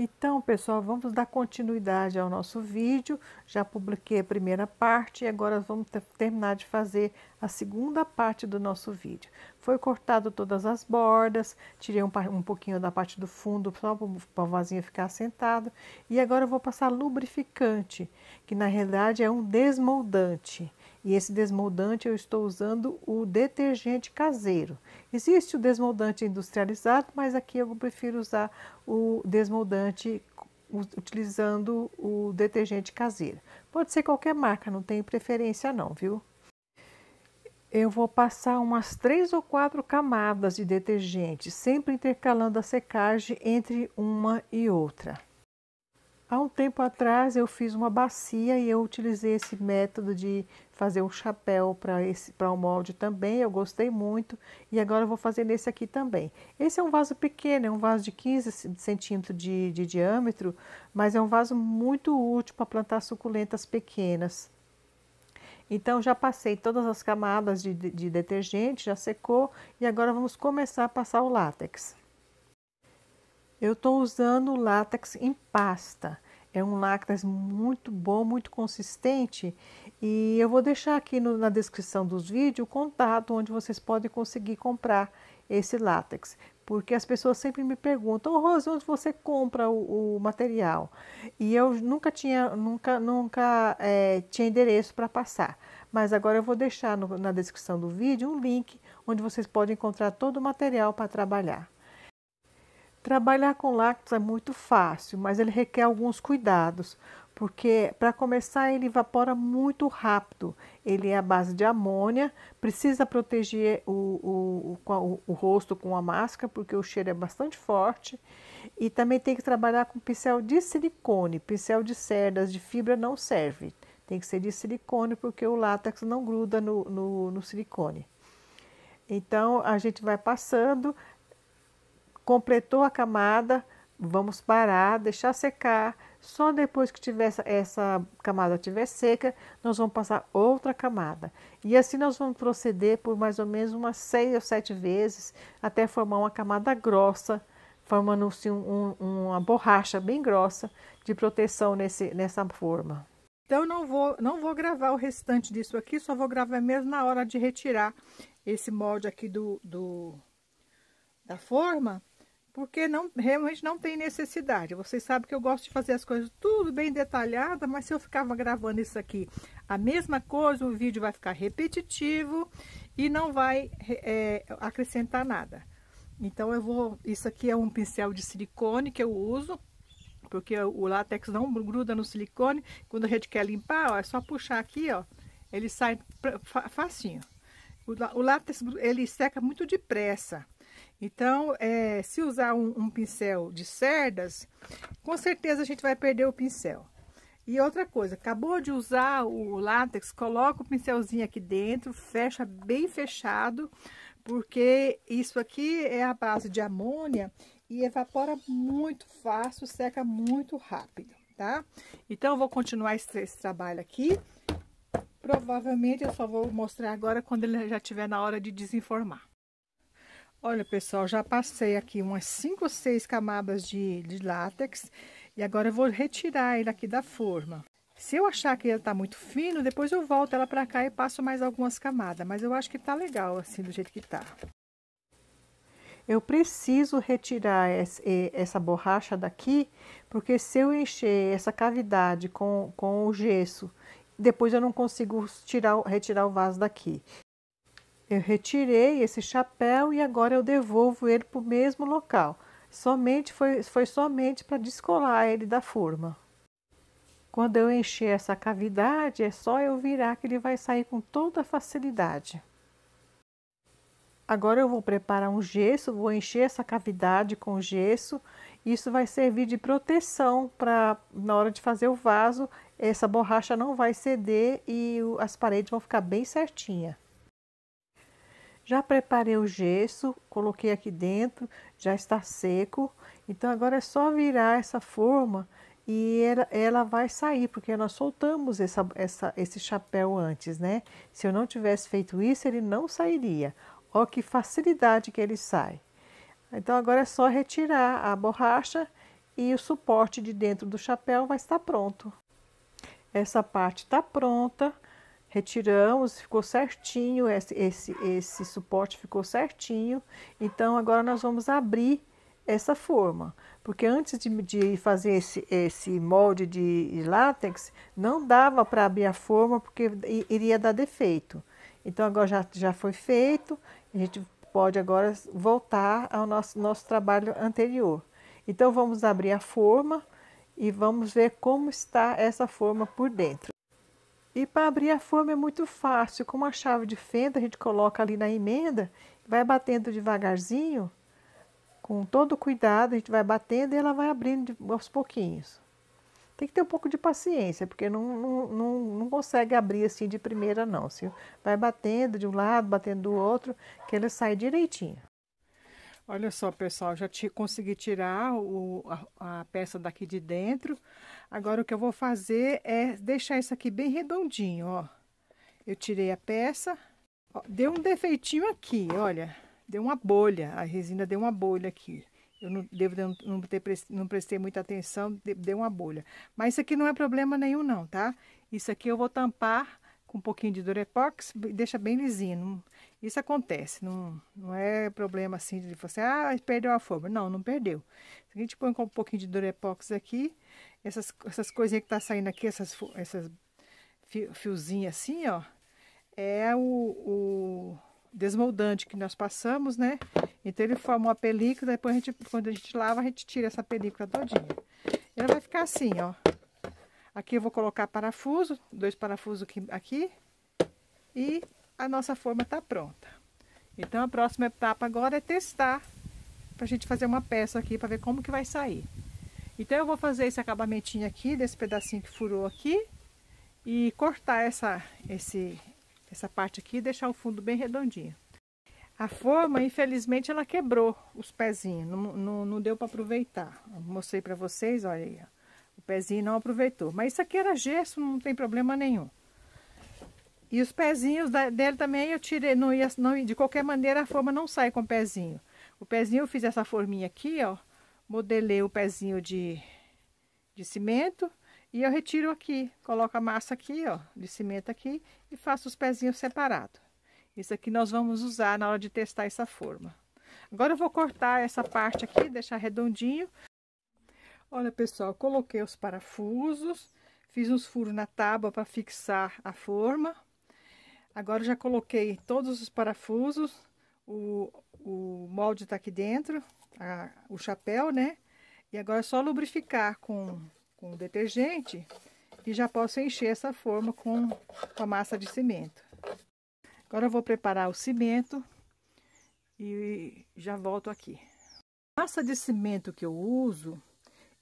Então, pessoal, vamos dar continuidade ao nosso vídeo. Já publiquei a primeira parte e agora vamos terminar de fazer a segunda parte do nosso vídeo. Foi cortado todas as bordas, tirei um, um pouquinho da parte do fundo só para o vasinho ficar sentado. E agora eu vou passar lubrificante, que na realidade é um desmoldante. E esse desmoldante eu estou usando o detergente caseiro. Existe o desmoldante industrializado, mas aqui eu prefiro usar o desmoldante utilizando o detergente caseiro. Pode ser qualquer marca, não tem preferência não, viu? Eu vou passar umas três ou quatro camadas de detergente, sempre intercalando a secagem entre uma e outra. Há um tempo atrás eu fiz uma bacia e eu utilizei esse método de fazer um chapéu para esse para o um molde também. Eu gostei muito e agora eu vou fazer nesse aqui também. Esse é um vaso pequeno, é um vaso de 15 centímetros de, de diâmetro, mas é um vaso muito útil para plantar suculentas pequenas. Então, já passei todas as camadas de, de, de detergente, já secou e agora vamos começar a passar o látex. Eu estou usando látex em pasta. É um látex muito bom, muito consistente. E eu vou deixar aqui no, na descrição dos vídeos o contato onde vocês podem conseguir comprar esse látex. Porque as pessoas sempre me perguntam, oh, Rose, onde você compra o, o material? E eu nunca tinha, nunca, nunca é, tinha endereço para passar. Mas agora eu vou deixar no, na descrição do vídeo um link onde vocês podem encontrar todo o material para trabalhar. Trabalhar com lácteos é muito fácil, mas ele requer alguns cuidados, porque para começar ele evapora muito rápido. Ele é à base de amônia, precisa proteger o, o, o, o rosto com a máscara, porque o cheiro é bastante forte. E também tem que trabalhar com pincel de silicone, pincel de cerdas de fibra não serve. Tem que ser de silicone, porque o látex não gruda no, no, no silicone. Então a gente vai passando, Completou a camada, vamos parar, deixar secar. Só depois que tiver essa, essa camada estiver seca, nós vamos passar outra camada. E assim nós vamos proceder por mais ou menos umas seis ou sete vezes até formar uma camada grossa, formando-se um, um, uma borracha bem grossa de proteção nesse, nessa forma. Então não vou não vou gravar o restante disso aqui, só vou gravar mesmo na hora de retirar esse molde aqui do, do da forma porque não, realmente não tem necessidade. Vocês sabem que eu gosto de fazer as coisas tudo bem detalhada, mas se eu ficava gravando isso aqui, a mesma coisa, o vídeo vai ficar repetitivo e não vai é, acrescentar nada. Então, eu vou... Isso aqui é um pincel de silicone que eu uso, porque o látex não gruda no silicone. Quando a gente quer limpar, ó, é só puxar aqui, ó, ele sai facinho. O látex, ele seca muito depressa. Então, é, se usar um, um, pincel de cerdas, com certeza a gente vai perder o pincel. E outra coisa, acabou de usar o látex, coloca o pincelzinho aqui dentro, fecha bem fechado, porque isso aqui é a base de amônia e evapora muito fácil, seca muito rápido, tá? Então, eu vou continuar esse, esse trabalho aqui. Provavelmente, eu só vou mostrar agora quando ele já estiver na hora de desenformar. Olha, pessoal, já passei aqui umas 5 ou 6 camadas de, de látex e agora eu vou retirar ele aqui da forma. Se eu achar que ele tá muito fino, depois eu volto ela pra cá e passo mais algumas camadas, mas eu acho que tá legal assim, do jeito que tá. Eu preciso retirar essa borracha daqui, porque se eu encher essa cavidade com, com o gesso, depois eu não consigo tirar, retirar o vaso daqui. Eu retirei esse chapéu e agora eu devolvo ele para o mesmo local. Somente foi, foi somente para descolar ele da forma. Quando eu encher essa cavidade, é só eu virar que ele vai sair com toda facilidade. Agora eu vou preparar um gesso, vou encher essa cavidade com gesso. Isso vai servir de proteção para na hora de fazer o vaso, essa borracha não vai ceder e as paredes vão ficar bem certinha. Já preparei o gesso, coloquei aqui dentro, já está seco. Então agora é só virar essa forma e ela, ela vai sair, porque nós soltamos essa, essa, esse chapéu antes, né? Se eu não tivesse feito isso, ele não sairia. Olha que facilidade que ele sai. Então agora é só retirar a borracha e o suporte de dentro do chapéu vai estar pronto. Essa parte está pronta retiramos, ficou certinho, esse, esse, esse suporte ficou certinho. Então, agora nós vamos abrir essa forma, porque antes de, de fazer esse, esse molde de látex, não dava para abrir a forma, porque iria dar defeito. Então, agora já, já foi feito, a gente pode agora voltar ao nosso, nosso trabalho anterior. Então, vamos abrir a forma e vamos ver como está essa forma por dentro. E para abrir a forma é muito fácil. Com uma chave de fenda, a gente coloca ali na emenda, vai batendo devagarzinho, com todo cuidado, a gente vai batendo e ela vai abrindo aos pouquinhos. Tem que ter um pouco de paciência, porque não, não, não, não consegue abrir assim de primeira, não. Você vai batendo de um lado, batendo do outro, que ele sai direitinho. Olha só, pessoal, já te, consegui tirar o, a, a, peça daqui de dentro. Agora, o que eu vou fazer é deixar isso aqui bem redondinho, ó. Eu tirei a peça, ó, deu um defeitinho aqui, olha. Deu uma bolha, a resina deu uma bolha aqui. Eu não, devo não, ter, não prestei muita atenção, deu uma bolha. Mas isso aqui não é problema nenhum não, tá? Isso aqui eu vou tampar com um pouquinho de durepox, deixa bem lisinho. Isso acontece, não, não é problema assim de você, ah, perdeu a forma. Não, não perdeu. Se a gente põe um pouquinho de Durepox aqui, essas, essas coisinhas que tá saindo aqui, essas, essas fiozinhas assim, ó, é o, o desmoldante que nós passamos, né? Então ele forma uma película, depois a gente, quando a gente lava, a gente tira essa película todinha. Ela vai ficar assim, ó. Aqui eu vou colocar parafuso, dois parafusos aqui, aqui e a nossa forma está pronta. Então, a próxima etapa agora é testar para a gente fazer uma peça aqui para ver como que vai sair. Então, eu vou fazer esse acabamentinho aqui, desse pedacinho que furou aqui e cortar essa, esse, essa parte aqui e deixar o fundo bem redondinho. A forma, infelizmente, ela quebrou os pezinhos, não, não, não deu para aproveitar. Eu mostrei para vocês, olha aí, o pezinho não aproveitou. Mas isso aqui era gesso, não tem problema nenhum. E os pezinhos dele também eu tirei, não ia, não, de qualquer maneira a forma não sai com o pezinho. O pezinho eu fiz essa forminha aqui, ó, modelei o pezinho de, de cimento e eu retiro aqui, coloco a massa aqui, ó, de cimento aqui e faço os pezinhos separados. Isso aqui nós vamos usar na hora de testar essa forma. Agora eu vou cortar essa parte aqui, deixar redondinho. Olha, pessoal, coloquei os parafusos, fiz uns furos na tábua para fixar a forma. Agora já coloquei todos os parafusos, o, o molde está aqui dentro, a, o chapéu, né? E agora é só lubrificar com, com detergente e já posso encher essa forma com, com a massa de cimento. Agora eu vou preparar o cimento e já volto aqui. A massa de cimento que eu uso,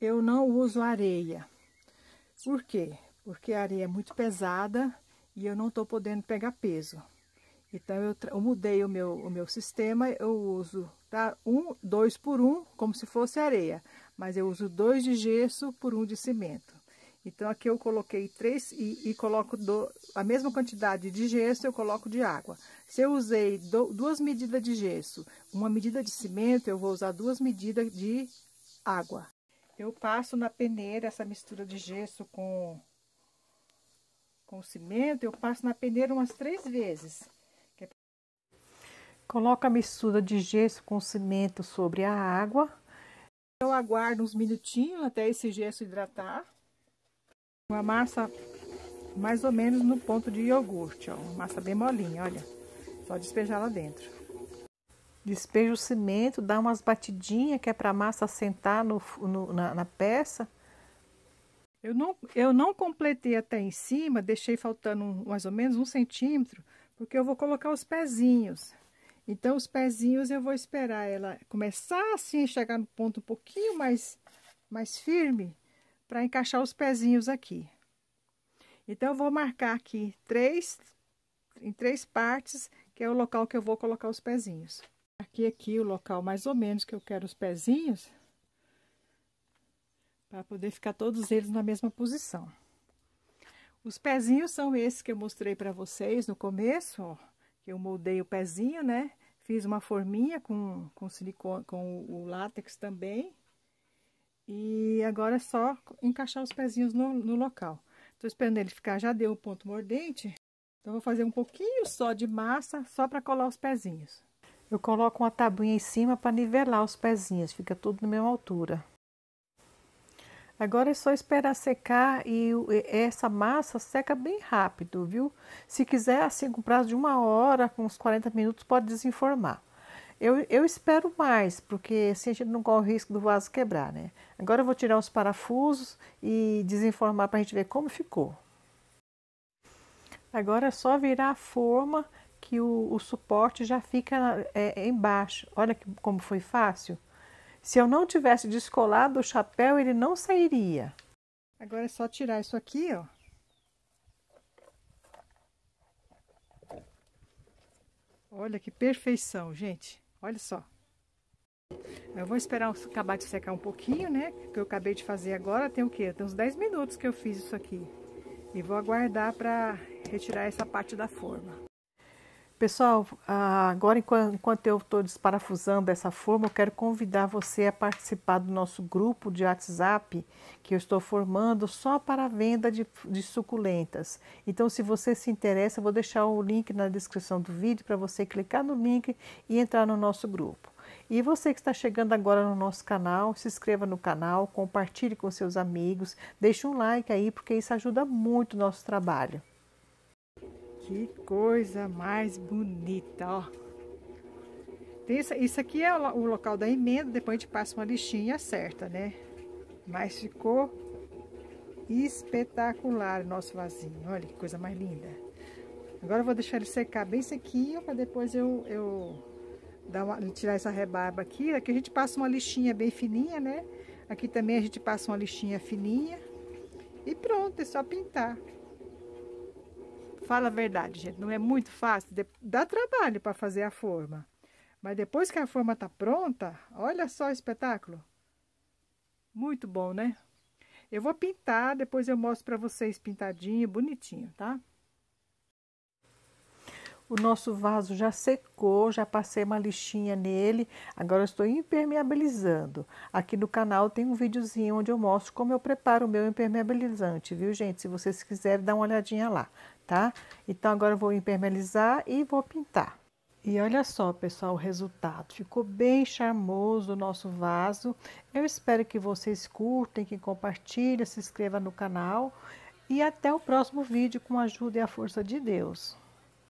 eu não uso areia. Por quê? Porque a areia é muito pesada e eu não estou podendo pegar peso. Então, eu, eu, mudei o meu, o meu sistema, eu uso tá, um, dois por um, como se fosse areia, mas eu uso dois de gesso por um de cimento. Então, aqui eu coloquei três e, e coloco do, a mesma quantidade de gesso, eu coloco de água. Se eu usei do, duas medidas de gesso, uma medida de cimento, eu vou usar duas medidas de água. Eu passo na peneira essa mistura de gesso com com o cimento, eu passo na peneira umas três vezes. É Coloca a mistura de gesso com cimento sobre a água. Eu aguardo uns minutinhos até esse gesso hidratar. Uma massa mais ou menos no ponto de iogurte, ó. Uma massa bem molinha, olha. Só despejar lá dentro. Despeja o cimento, dá umas batidinhas que é para a massa sentar no, no na, na peça. Eu não, eu não completei até em cima, deixei faltando um, mais ou menos um centímetro, porque eu vou colocar os pezinhos. Então, os pezinhos eu vou esperar ela começar assim, chegar no ponto um pouquinho mais, mais firme, para encaixar os pezinhos aqui. Então, eu vou marcar aqui três, em três partes, que é o local que eu vou colocar os pezinhos. Aqui, aqui, o local mais ou menos que eu quero os pezinhos. Para poder ficar todos eles na mesma posição. Os pezinhos são esses que eu mostrei para vocês no começo, ó. Que eu moldei o pezinho, né? Fiz uma forminha com, com silicone, com o látex também. E agora é só encaixar os pezinhos no, no local. Estou esperando ele ficar, já deu o ponto mordente. Então, vou fazer um pouquinho só de massa, só para colar os pezinhos. Eu coloco uma tabuinha em cima para nivelar os pezinhos, fica tudo na mesma altura. Agora é só esperar secar e essa massa seca bem rápido, viu? Se quiser, assim, com prazo de uma hora, com uns 40 minutos, pode desenformar. Eu, eu espero mais, porque assim a gente não corre o risco do vaso quebrar, né? Agora eu vou tirar os parafusos e desenformar para a gente ver como ficou. Agora é só virar a forma que o, o suporte já fica é, é embaixo. Olha que, como foi fácil. Se eu não tivesse descolado o chapéu, ele não sairia. Agora é só tirar isso aqui, ó. Olha que perfeição, gente. Olha só. Eu vou esperar acabar de secar um pouquinho, né? Que eu acabei de fazer agora. Tem o quê? Tem uns 10 minutos que eu fiz isso aqui. E vou aguardar para retirar essa parte da forma. Pessoal, ah, agora enquanto eu estou desparafusando essa forma, eu quero convidar você a participar do nosso grupo de WhatsApp que eu estou formando só para a venda de, de suculentas. Então, se você se interessa, eu vou deixar o link na descrição do vídeo para você clicar no link e entrar no nosso grupo. E você que está chegando agora no nosso canal, se inscreva no canal, compartilhe com seus amigos, deixe um like aí, porque isso ajuda muito o nosso trabalho. Que coisa mais bonita, ó. Isso, isso aqui é o, o local da emenda, depois a gente passa uma lixinha certa, né? Mas ficou espetacular o nosso vasinho. Olha que coisa mais linda. Agora eu vou deixar ele secar bem sequinho para depois eu, eu dar uma, tirar essa rebarba aqui. Aqui a gente passa uma lixinha bem fininha, né? Aqui também a gente passa uma lixinha fininha. E pronto, é só pintar. Fala a verdade, gente, não é muito fácil, dá trabalho para fazer a forma. Mas depois que a forma tá pronta, olha só o espetáculo. Muito bom, né? Eu vou pintar, depois eu mostro para vocês pintadinho, bonitinho, tá? o nosso vaso já secou, já passei uma lixinha nele, agora estou impermeabilizando. Aqui no canal tem um videozinho onde eu mostro como eu preparo o meu impermeabilizante, viu gente? Se vocês quiserem, dá uma olhadinha lá, tá? Então agora eu vou impermeabilizar e vou pintar. E olha só, pessoal, o resultado. Ficou bem charmoso o nosso vaso. Eu espero que vocês curtem, que compartilhem, se inscreva no canal. E até o próximo vídeo com a ajuda e a força de Deus.